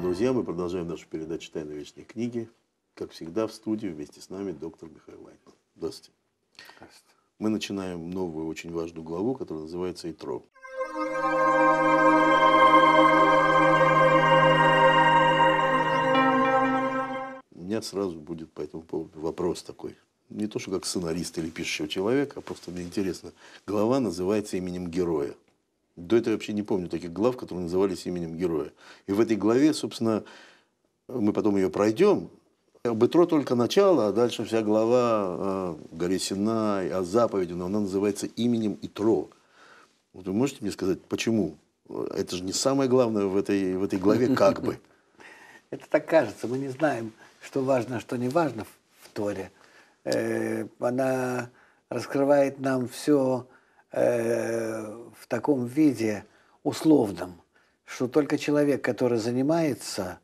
дорогие друзья, мы продолжаем нашу передачу «Тайны вечной книги». Как всегда, в студии вместе с нами доктор Михаил Лайтман. Здравствуйте. Здравствуйте. Мы начинаем новую очень важную главу, которая называется «Итро». У меня сразу будет по этому поводу вопрос такой. Не то, что как сценарист или пишущего человека, а просто мне интересно. Глава называется именем героя. До этого я вообще не помню таких глав, которые назывались именем героя. И в этой главе, собственно, мы потом ее пройдем. Бытро только начало, а дальше вся глава о а, горе Синай, о заповеди, но она называется именем Итро. Вот вы можете мне сказать, почему? Это же не самое главное в этой, в этой главе, как бы. Это так кажется. Мы не знаем, что важно, а что не важно в Торе. Э, она раскрывает нам все Э, в таком виде условном, что только человек, который занимается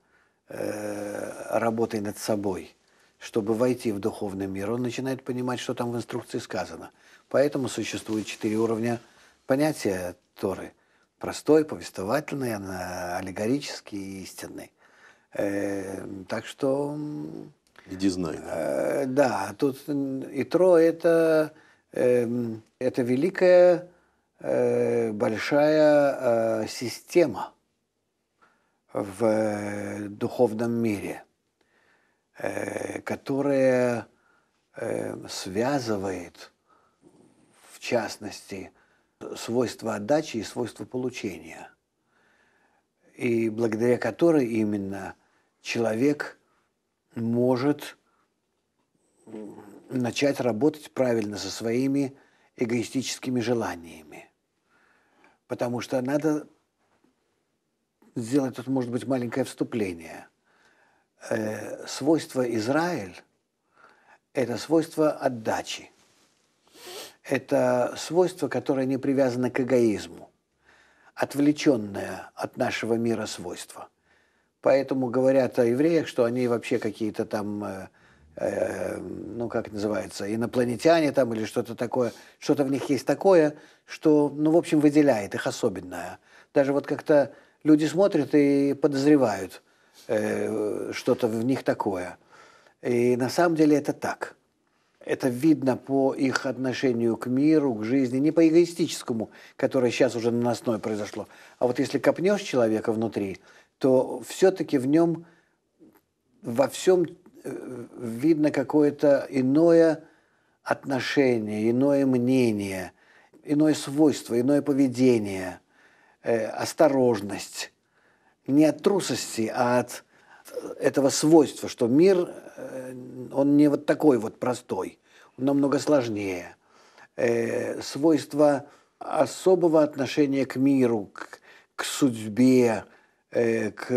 э, работой над собой, чтобы войти в духовный мир, он начинает понимать, что там в инструкции сказано. Поэтому существует четыре уровня понятия Торы. Простой, повествовательный, аллегорический и истинный. Э, так что... Иди знай. Да. Э, да, тут и Тро – это Эм, это великая э, большая э, система в э, духовном мире, которая связывает, в частности, свойства отдачи и свойства получения, и благодаря которой именно человек может начать работать правильно со своими эгоистическими желаниями. Потому что надо сделать тут, может быть, маленькое вступление. Э, свойство Израиль – это свойство отдачи. Это свойство, которое не привязано к эгоизму, отвлеченное от нашего мира свойство. Поэтому говорят о евреях, что они вообще какие-то там э, Э, ну, как называется, инопланетяне там или что-то такое, что-то в них есть такое, что, ну, в общем, выделяет их особенное. Даже вот как-то люди смотрят и подозревают э, что-то в них такое. И на самом деле это так. Это видно по их отношению к миру, к жизни, не по эгоистическому, которое сейчас уже наносное произошло. А вот если копнешь человека внутри, то все-таки в нем во всем видно какое-то иное отношение, иное мнение, иное свойство, иное поведение, э, осторожность. Не от трусости, а от этого свойства, что мир, э, он не вот такой вот простой, он намного сложнее. Э, свойство особого отношения к миру, к, к судьбе, э, к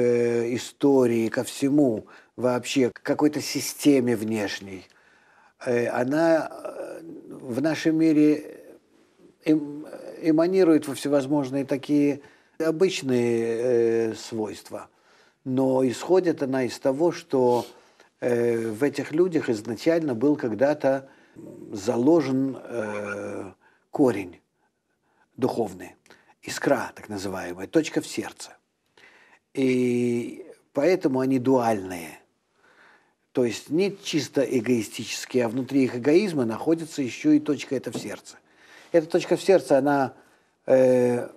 истории, ко всему – вообще к какой-то системе внешней, э, она э, в нашем мире эм, э, эманирует во всевозможные такие обычные свойства. Но исходит она из того, что в этих людях изначально был когда-то заложен корень духовный, искра так называемая, точка в сердце. И поэтому они дуальные – то есть не чисто эгоистические, а внутри их эгоизма находится еще и точка это в сердце. Эта точка в сердце, она э,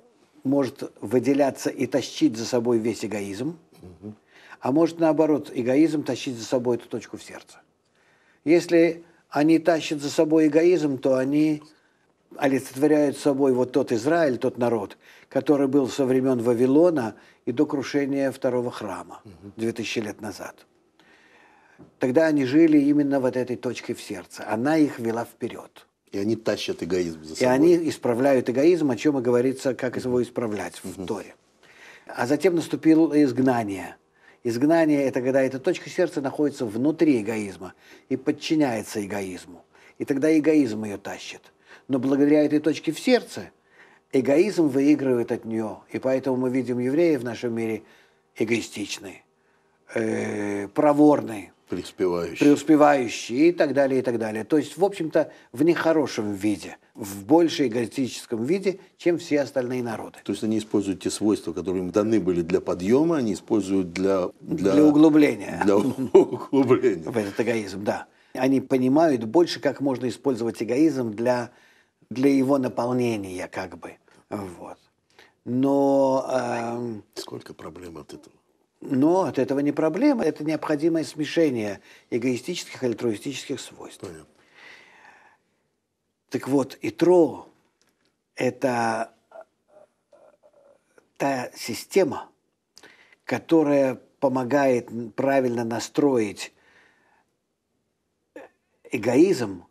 может выделяться и тащить за собой весь эгоизм, а может наоборот эгоизм тащить за собой эту точку в сердце. Если они тащат за собой эгоизм, то они олицетворяют собой вот тот Израиль, тот народ, который был со времен Вавилона и до крушения второго храма 2000 лет назад. Тогда они жили именно вот этой точкой в сердце. Она их вела вперед. И они тащат эгоизм за собой. И они исправляют эгоизм, о чем и говорится, как его исправлять в Торе. А затем наступило изгнание. Изгнание – это когда эта точка сердца находится внутри эгоизма и подчиняется эгоизму. И тогда эгоизм ее тащит. Но благодаря этой точке в сердце эгоизм выигрывает от нее. И поэтому мы видим евреев в нашем мире эгоистичные, э, проворные, преуспевающие. преуспевающие и так далее, и так далее. То есть, в общем-то, в нехорошем виде, в большей эгоистическом виде, чем все остальные народы. То есть они используют те свойства, которые им даны были для подъема, они используют для... Для, для углубления. Для углубления. В этот эгоизм, да. Они понимают больше, как можно использовать эгоизм для, для его наполнения, как бы. Вот. Но... Э, Сколько проблем от этого? Но от этого не проблема, это необходимое смешение эгоистических и альтруистических свойств. Понятно. Так вот, ИТРО – это э, та система, которая помогает правильно настроить э, эгоизм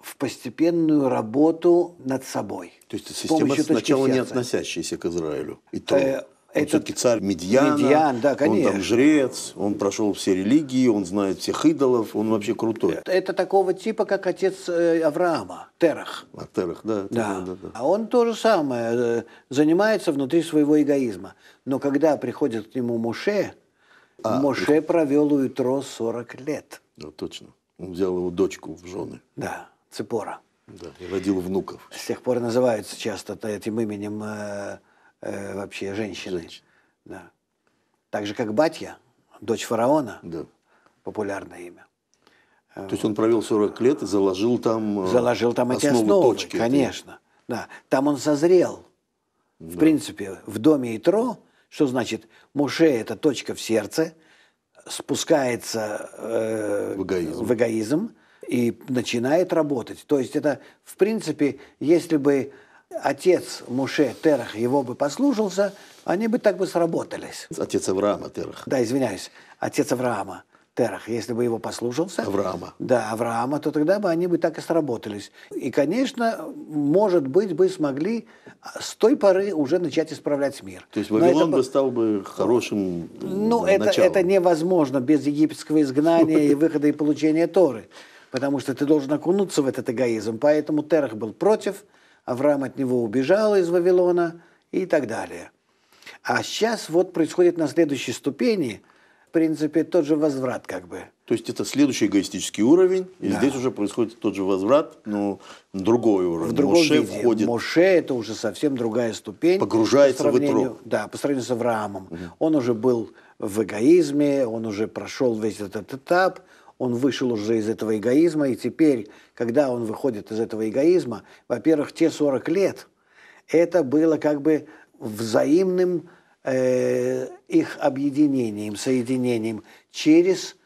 в постепенную работу над собой. То есть система сначала не относящаяся к Израилю. И Э, он этот все-таки царь Медьяна, Медьян, да, конечно. он там жрец, он прошел все религии, он знает всех идолов, он вообще крутой. Это, это такого типа, как отец э, Авраама, Терах. А Терах, да, да. да, да, да. А он то же самое, э, занимается внутри своего эгоизма. Но когда приходит к нему Моше, а, Моше и... провел у Итро 40 лет. Да, точно. Он взял его дочку в жены. Да, Цепора. Да, и родил внуков. С тех пор называются часто этим именем э, э, вообще женщины. Женщина. Да. Так же, как батья, дочь фараона, да. популярное имя. То есть он провел 40 лет и заложил там э, Заложил там основу эти основы, точки, конечно. Этой. Да. Там он созрел. Да. В принципе, в доме Итро, что значит, Муше – это точка в сердце, спускается э, в, эгоизм. в эгоизм и начинает работать. То есть это, в принципе, если бы отец Муше Терах его бы послушался, они бы так бы сработались. Отец Авраама Терах. Да, извиняюсь, отец Авраама. Терах, если бы его послушался. Авраама. Да, Авраама, то тогда бы они бы так и сработались. И, конечно, может быть, бы смогли с той поры уже начать исправлять мир. То есть Вавилон это, бы стал бы хорошим Ну, это, это невозможно без египетского изгнания и выхода и получения Торы. Потому что ты должен окунуться в этот эгоизм. Поэтому Терах был против – Авраам от него убежал из Вавилона и так далее. А сейчас вот происходит на следующей ступени, в принципе, тот же возврат как бы. То есть это следующий эгоистический уровень, и да. здесь уже происходит тот же возврат, но другой уровень. В другом Моше виде. входит. Моше это уже совсем другая ступень. Погружается в итру. Да, по сравнению с Авраамом. Угу. Он уже был в эгоизме, он уже прошел весь этот этап, он вышел уже из этого эгоизма, и теперь, когда он выходит из этого эгоизма, во-первых, те 40 лет, это было как бы взаимным э, их объединением, соединением через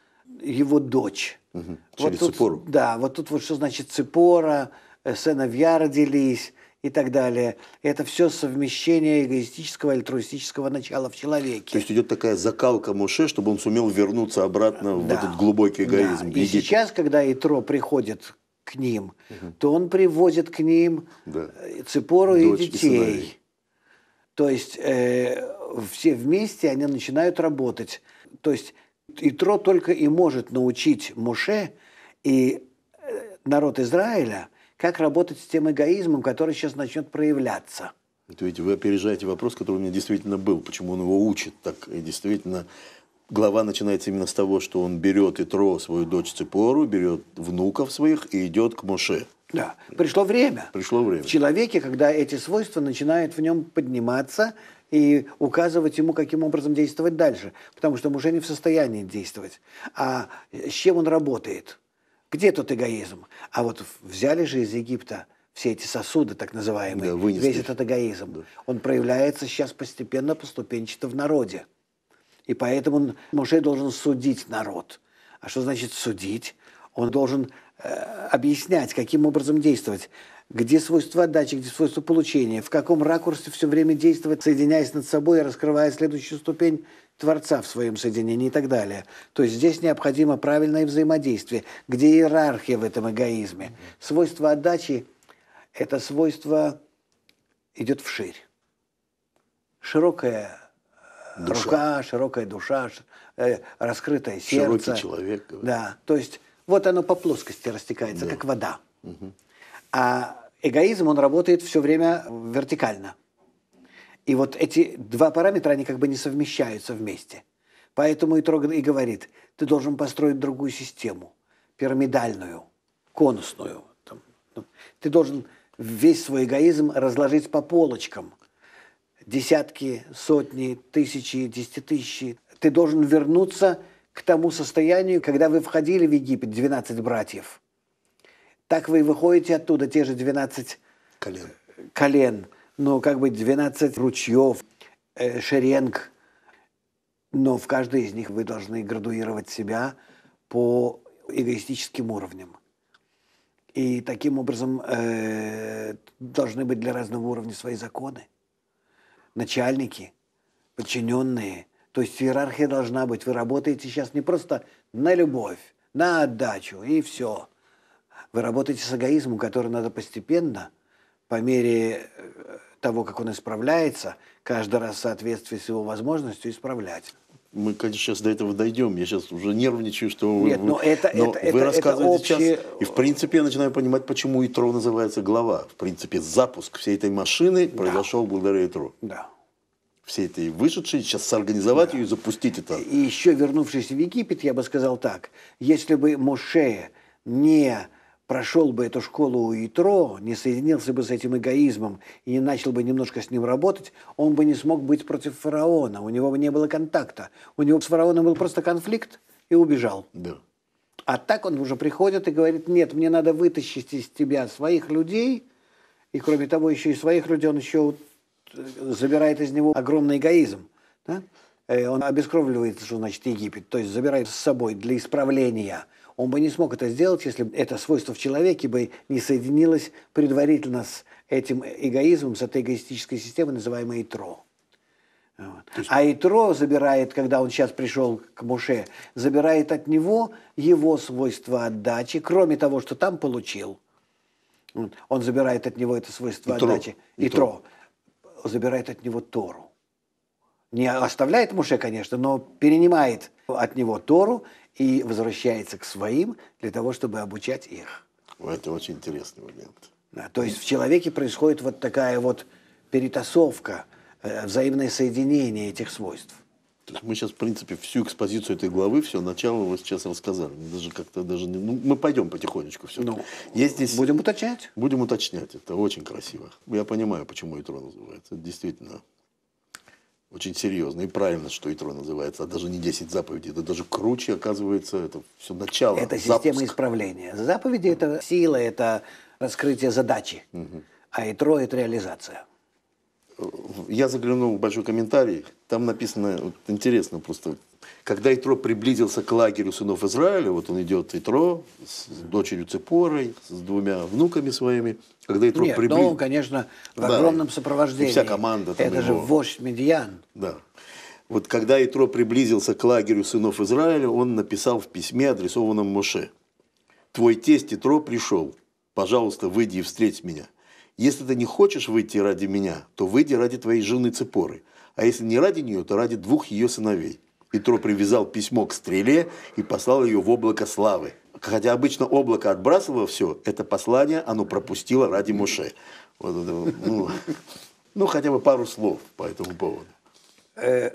его дочь. Угу, вот через вот тут, Цепору. Да, вот тут вот что значит Цепора, э, сыновья родились, и так далее. Это все совмещение эгоистического, альтруистического начала в человеке. То есть идет такая закалка Моше, чтобы он сумел вернуться обратно да. в этот глубокий эгоизм. Да. И сейчас, когда Итро приходит к ним, угу. то он приводит к ним да. Э, Цепору Дочь и детей. И то есть э, все вместе они начинают работать. То есть Итро только и может научить Моше и э, народ Израиля – как работать с тем эгоизмом, который сейчас начнет проявляться. То ведь вы опережаете вопрос, который у меня действительно был, почему он его учит так. И действительно, глава начинается именно с того, что он берет и тро свою дочь Цепору, берет внуков своих и идет к Моше. Да, пришло время. Пришло время. В человеке, когда эти свойства начинают в нем подниматься и указывать ему, каким образом действовать дальше, потому что он не в состоянии действовать. А с чем он работает? Где тут эгоизм? А вот взяли же из Египта все эти сосуды, так называемые, да, весь этот эгоизм. Да. Он проявляется сейчас постепенно, поступенчато в народе. И поэтому Моше должен судить народ. А что значит судить? Он должен э, объяснять, каким образом действовать где свойства отдачи, где свойства получения, в каком ракурсе все время действовать, соединяясь над собой и раскрывая следующую ступень Творца в своем соединении и так далее. То есть здесь необходимо правильное взаимодействие, где иерархия в этом эгоизме. Свойство отдачи – это свойство идет вширь. Широкая э, душа. рука, широкая душа, э, раскрытое сердце. Широкий человек. Да, то есть вот оно по плоскости растекается, да. как вода. Угу. А эгоизм, он работает все время вертикально. И вот эти два параметра, они как бы не совмещаются вместе. Поэтому и Троган и говорит, ты должен построить другую систему, пирамидальную, конусную. Ну, ты должен весь свой эгоизм разложить по полочкам. Десятки, сотни, тысячи, десятитысячи. Ты должен вернуться к тому состоянию, когда вы входили в Египет, 12 братьев – так вы и выходите оттуда, те же 12 колен, колен ну, как бы 12 ручьев, э, шеренг, но в каждой из них вы должны градуировать себя по эгоистическим уровням. И таким образом э, должны быть для разного уровня свои законы. Начальники, подчиненные. То есть иерархия должна быть. Вы работаете сейчас не просто на любовь, на отдачу и все. Вы работаете с эгоизмом, который надо постепенно, по мере э, того, как он исправляется, каждый раз в соответствии с его возможностью исправлять. Мы, конечно, сейчас до этого дойдем. Я сейчас уже нервничаю, что вы, Нет, но ну, это, но это, вы это, рассказываете это общие... сейчас. И, в принципе, я начинаю понимать, почему ИТРО называется глава. В принципе, запуск всей этой машины да. произошел благодаря ИТРО. Да. Все этой вышедшие, сейчас сорганизовать да. ее и запустить это. И еще вернувшись в Египет, я бы сказал так. Если бы Мушея не прошел бы эту школу у Итро, не соединился бы с этим эгоизмом и не начал бы немножко с ним работать, он бы не смог быть против фараона, у него бы не было контакта. У него с фараоном был просто конфликт и убежал. Да. А так он уже приходит и говорит, нет, мне надо вытащить из тебя своих людей, и кроме того еще и своих людей он еще э, забирает из него огромный эгоизм. Да? Э, он обескровливает, что значит Египет, то есть забирает с собой для исправления – он бы не смог это сделать, если бы это свойство в человеке бы не соединилось предварительно с этим эгоизмом, с этой эгоистической системой, называемой ИТРО. Вот. Есть... А Итро забирает, когда он сейчас пришел к Муше, забирает от него его свойство отдачи, кроме того, что там получил. Он забирает от него это свойство Итро. отдачи. Итро. Итро. Забирает от него Тору. Не оставляет Муше, конечно, но перенимает от него Тору и возвращается к своим для того, чтобы обучать их. Это очень интересный момент. Да, то есть в человеке происходит вот такая вот перетасовка, э, взаимное соединение этих свойств. То есть мы сейчас, в принципе, всю экспозицию этой главы, все начало вы сейчас рассказали. Даже как-то даже не... Ну, мы пойдем потихонечку все. Ну, Есть здесь... Будем уточнять? Будем уточнять. Это очень красиво. Я понимаю, почему это называется. Это действительно очень серьезно. И правильно, что ИТРО называется, а даже не 10 заповедей. Это даже круче, оказывается, это все начало. Это система запуск. исправления. Заповеди – это сила, это раскрытие задачи. Угу. А ИТРО – это реализация я заглянул в большой комментарий, там написано, вот, интересно просто, когда Итро приблизился к лагерю сынов Израиля, вот он идет Итро с дочерью Цепорой, с двумя внуками своими, когда Итро Нет, приблиз... Ну, конечно, в да, огромном сопровождении. Вся команда. Там Это его... же вождь Медьян. Да. Вот когда Итро приблизился к лагерю сынов Израиля, он написал в письме, адресованном Моше, «Твой тесть Итро пришел, пожалуйста, выйди и встреть меня». Если ты не хочешь выйти ради меня, то выйди ради твоей жены Цепоры, а если не ради нее, то ради двух ее сыновей». Петро привязал письмо к стреле и послал ее в облако славы. Хотя обычно облако отбрасывало все, это послание оно пропустило ради Муше. Вот, ну, ну, хотя бы пару слов по этому поводу. Э,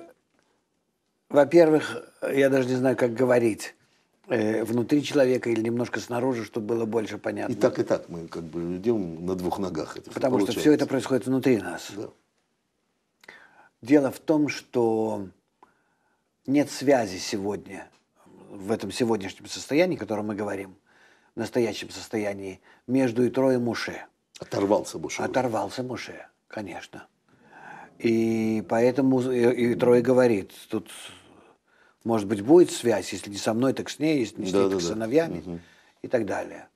во-первых, я даже не знаю, как говорить. Э, внутри человека или немножко снаружи, чтобы было больше понятно. И так, и так мы как бы идем на двух ногах. Это Потому что все это происходит внутри нас. Да. Дело в том, что нет связи сегодня, в этом сегодняшнем состоянии, о котором мы говорим, в настоящем состоянии, между и трое Муше. Оторвался Муше. Оторвался Муше, конечно. И поэтому и, э, и Трой говорит, тут может быть, будет связь, если не со мной, так с ней, если не с ней, так с сыновьями и так далее.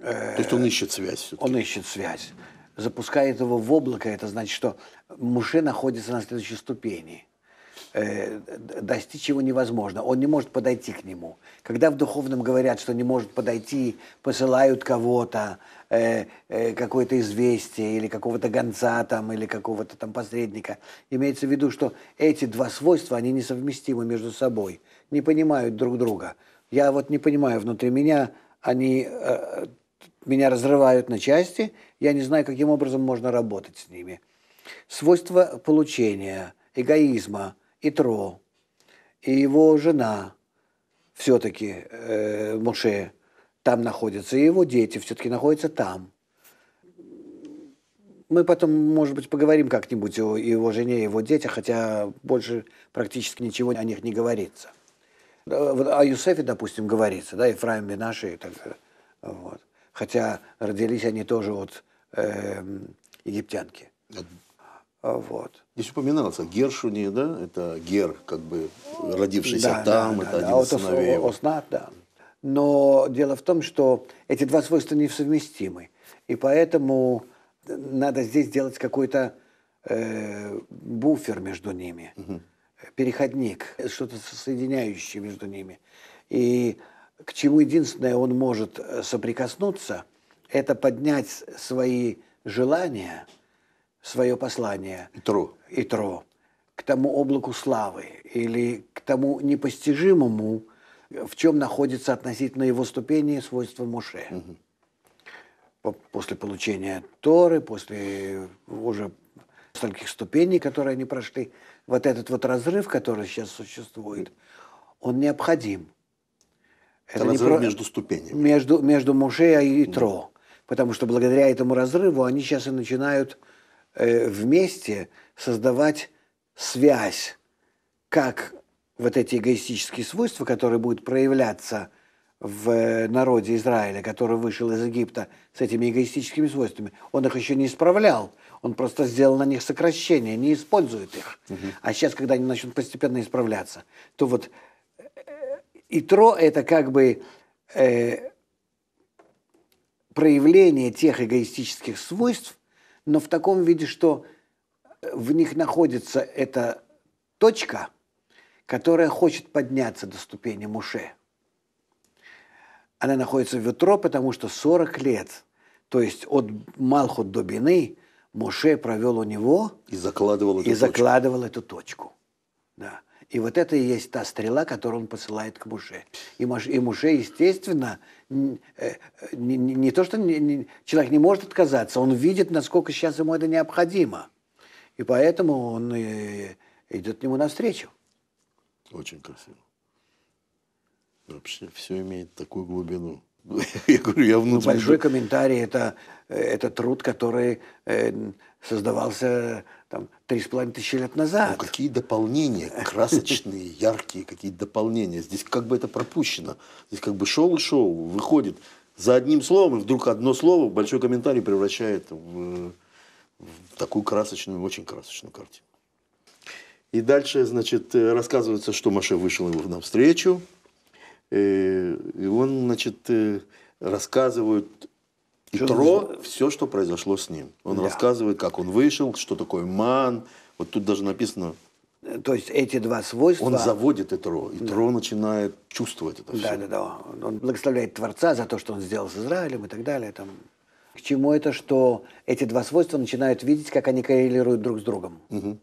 То есть он ищет связь все-таки? Он ищет связь. Запускает его в облако, это значит, что Муше находится на следующей ступени – Э, достичь его невозможно. Он не может подойти к нему. Когда в духовном говорят, что не может подойти, посылают кого-то, э, э, какое-то известие или какого-то гонца там, или какого-то там посредника, имеется в виду, что эти два свойства, они несовместимы между собой, не понимают друг друга. Я вот не понимаю, внутри меня они э, меня разрывают на части, я не знаю, каким образом можно работать с ними. Свойство получения, эгоизма – Итро и его жена все-таки э, Муше там находятся, и его дети все-таки находятся там. Мы потом, может быть, поговорим как-нибудь о его жене и его детях, хотя больше практически ничего о них не говорится. О Юсефе, допустим, говорится, да, Ефраим Бенаши и так далее. Вот. Хотя родились они тоже от э, египтянки. От а, вот. Здесь упоминалось о Гершуне, да? Это Гер, как бы родившийся да, там, да, это да, один да, из сыновей. Вот, Оснат, да. Но дело в том, что эти два свойства несовместимы. И поэтому надо здесь делать какой-то э, буфер между ними, угу. переходник, что-то соединяющее между ними. И к чему единственное он может соприкоснуться, это поднять свои желания – свое послание. итру итру К тому облаку славы или к тому непостижимому, в чем находится относительно его ступени свойства Моше. Угу. После получения Торы, после уже стольких ступеней, которые они прошли, вот этот вот разрыв, который сейчас существует, он необходим. Это, Это разрыв не про... между ступенями. Между, между Моше и Тро. Угу. Потому что благодаря этому разрыву они сейчас и начинают Э, вместе создавать связь, как вот эти эгоистические свойства, которые будут проявляться в э, народе Израиля, который вышел из Египта с этими эгоистическими свойствами, он их еще не исправлял, он просто сделал на них сокращение, не использует их. Угу. А сейчас, когда они начнут постепенно исправляться, то вот э, Итро – это как бы э, проявление тех эгоистических свойств, но в таком виде, что э, в них находится эта точка, которая хочет подняться до ступени Муше. Она находится в Ютро, потому что 40 лет, то есть от Малхут до Бины, Муше провел у него и закладывал эту и точку. Закладывал эту точку. Да. И вот это и есть та стрела, которую он посылает к Муше. И, и Муше, естественно, э, не, не, не то, что не, не, человек не может отказаться, он видит, насколько сейчас ему это необходимо. И поэтому он и, э, идет нему навстречу. Очень красиво. Вообще все имеет такую глубину. Я говорю, я внутренне... Большой комментарий это, э, – это труд, который создавался там, три с половиной тысячи лет назад. Ну, какие дополнения, красочные, яркие, какие дополнения. Здесь как бы это пропущено. Здесь как бы шел и шел, выходит за одним словом, и вдруг одно слово, большой комментарий превращает в, в такую красочную, очень красочную картину. И дальше, значит, рассказывается, что Маше вышел его навстречу, э, и он, значит, э, рассказывают и что про за... все, что произошло с ним. Он да. рассказывает, как он вышел, что такое ман. Вот тут даже написано. Э, то есть эти два свойства. Он заводит Итро. И да. начинает чувствовать это все. Да, да, да. Он благословляет Творца за то, что он сделал с Израилем и так далее. Там. К чему это, что эти два свойства начинают видеть, как они коррелируют друг с другом. Угу.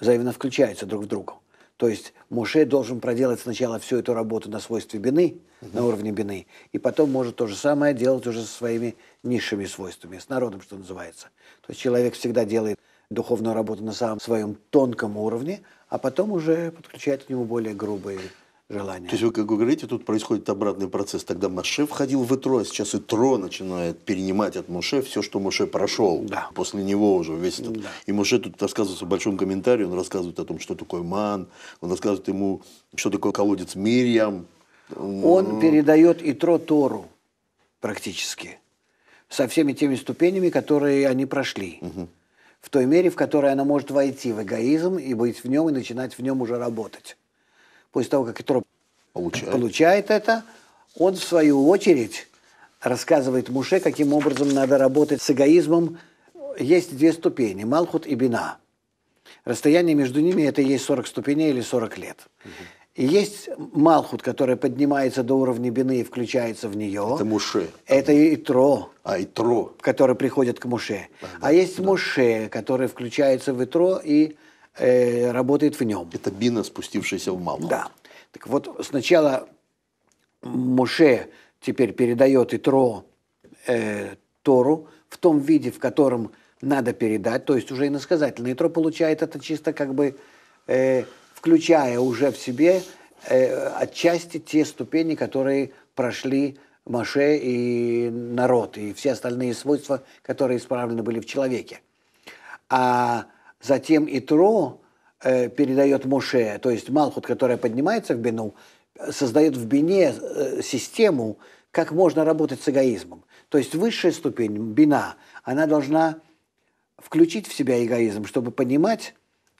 Взаимно включаются друг в друга. То есть Муше должен проделать сначала всю эту работу на свойстве бины, угу. на уровне бины, и потом может то же самое делать уже со своими низшими свойствами, с народом, что называется. То есть человек всегда делает духовную работу на самом своем тонком уровне, а потом уже подключает к нему более грубые желание. То есть вы как вы говорите, тут происходит обратный процесс. Тогда Маше входил в Итро, а сейчас Итро начинает перенимать от Муше все, что Муше прошел. Да. После него уже весь этот... Да. И Муше тут рассказывает в большом комментарии, он рассказывает о том, что такое ман, он рассказывает ему, что такое колодец Мирьям. Он передает Итро Тору практически со всеми теми ступенями, которые они прошли. Угу. В той мере, в которой она может войти в эгоизм и быть в нем, и начинать в нем уже работать после того, как Итро получает. получает это, он, в свою очередь, рассказывает Муше, каким образом надо работать с эгоизмом. Есть две ступени – Малхут и Бина. Расстояние между ними – это есть 40 ступеней или 40 лет. И есть Малхут, который поднимается до уровня Бины и включается в нее. Это Муше. Это и Итро. А, Итро. Который приходит к Муше. Да, да, а есть да. Муше, который включается в Итро и Э, работает в нем. Это бина, спустившаяся в Маму. Да. Так вот, сначала Моше теперь передает Итро э, Тору в том виде, в котором надо передать, то есть уже иносказательно. Итро получает это чисто как бы, э, включая уже в себе э, отчасти те ступени, которые прошли Маше и народ, и все остальные свойства, которые исправлены были в человеке. А Затем Итро э, передает Моше, то есть Малхут, которая поднимается в Бину, создает в Бине э, систему, как можно работать с эгоизмом. То есть высшая ступень, Бина, она должна включить в себя эгоизм, чтобы понимать,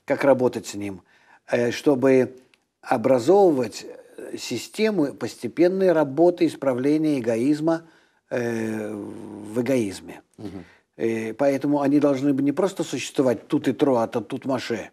как работать с ним, э, чтобы образовывать э, систему постепенной работы исправления эгоизма э, – в эгоизме. Угу. Э, поэтому они должны бы не просто существовать тут и троата, тут маше,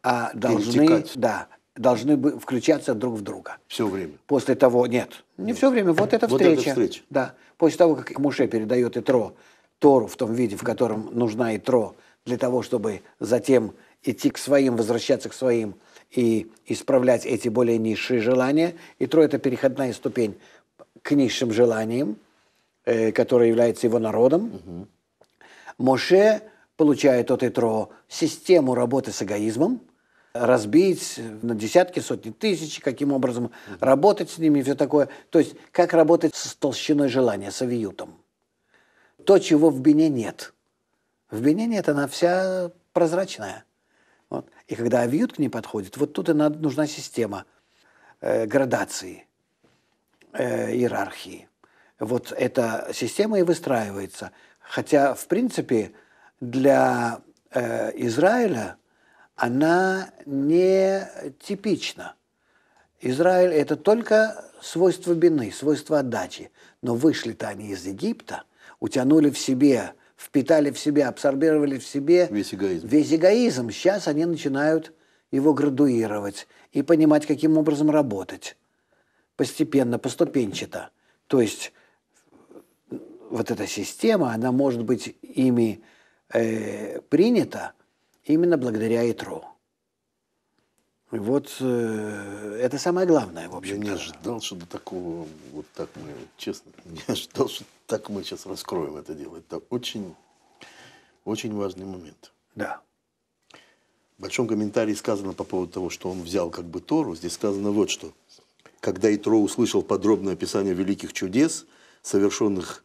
а должны, да, должны бы включаться друг в друга. Все время. После того, нет, не нет. все время, вот эта вот встреча. Вот эта встреча. Да. После того, как Муше передает Итро Тору в том виде, в котором нужна Итро, для того, чтобы затем идти к своим, возвращаться к своим и исправлять эти более низшие желания. Итро – это переходная ступень к низшим желаниям, э, которая является его народом. Угу. Моше получает от Итро систему работы с эгоизмом, разбить на десятки, сотни тысяч, каким образом работать с ними все такое. То есть, как работать с толщиной желания, с авиютом. То, чего в Бене нет. В Бене нет, она вся прозрачная. Вот. И когда авиют к ней подходит, вот тут и надо, нужна система э, градации, э, иерархии. Вот эта система и выстраивается – Хотя, в принципе, для э, Израиля она не типична. Израиль – это только свойство бины, свойство отдачи. Но вышли-то они из Египта, утянули в себе, впитали в себя, абсорбировали в себе весь эгоизм. Весь эгоизм. Сейчас они начинают его градуировать и понимать, каким образом работать. Постепенно, поступенчато. То есть вот эта система, она может быть ими э, принята именно благодаря ИТРО. И вот э, это самое главное, в общем. -то. Я не ожидал, что до такого, вот так мы, честно, не ожидал, что так мы сейчас раскроем это дело. Это очень, очень важный момент. Да. В большом комментарии сказано по поводу того, что он взял как бы Тору. Здесь сказано вот что. Когда Итро услышал подробное описание великих чудес, совершенных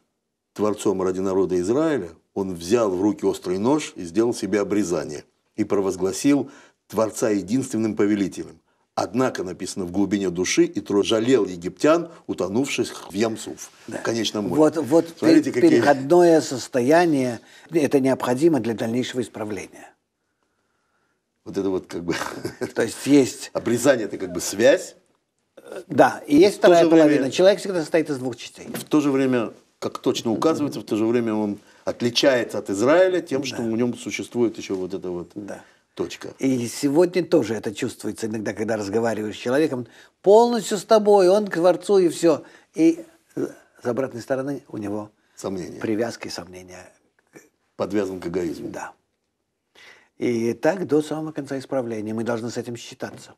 творцом ради народа Израиля, он взял в руки острый нож и сделал себе обрезание и провозгласил Творца единственным повелителем. Однако написано в глубине души, и Тро жалел египтян, утонувших в Ямсуф, да. в конечном море. Вот, вот Смотрите, пер- какие... переходное состояние, это необходимо для дальнейшего исправления. Вот это вот как бы... То есть есть... Обрезание – это как бы связь. Да, и есть вторая половина. Человек всегда состоит из двух частей. В то же время как точно указывается, в то же время он отличается от Израиля тем, да. что в нем существует еще вот эта вот да. точка. И сегодня тоже это чувствуется иногда, когда разговариваешь с человеком, полностью с тобой, он к дворцу и все. И с обратной стороны у него сомнения. привязки, сомнения. Подвязан к эгоизму. Да. И так до самого конца исправления мы должны с этим считаться.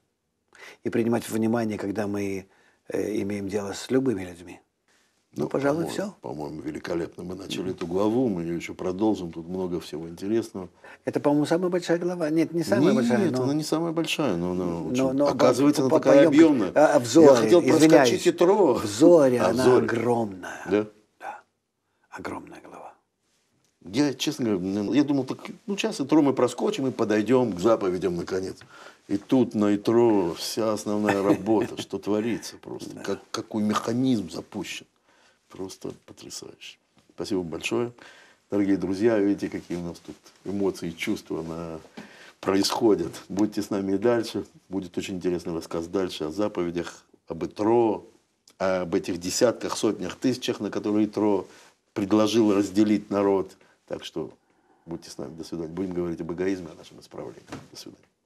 И принимать внимание, когда мы э, имеем дело с любыми людьми. Ну, ну пожалуй, по все. По-моему, великолепно. Мы начали эту главу, мы ее еще продолжим. Тут много всего интересного. Это, по-моему, самая большая глава. Нет, не самая нет, большая. Нет, но... она не самая большая, но она очень... но, оказывается, она такая объемная. А, а взоре, Я хотел проскочить Хитро. В взоре а, она взоре. огромная. Да? Да. Огромная глава. Я, честно говоря, я думал, так, ну, сейчас Итро мы проскочим и подойдем к заповедям, наконец. И тут на Итро вся основная работа, что творится просто, какой механизм запущен. Просто потрясающе. Спасибо большое. Дорогие друзья, видите, какие у нас тут эмоции и чувства на... происходят. Будьте с нами и дальше. Будет очень интересный рассказ дальше о заповедях, об Итро, об этих десятках, сотнях, тысячах, на которые Итро предложил разделить народ. Так что будьте с нами. До свидания. Будем говорить об эгоизме, о нашем исправлении. До свидания.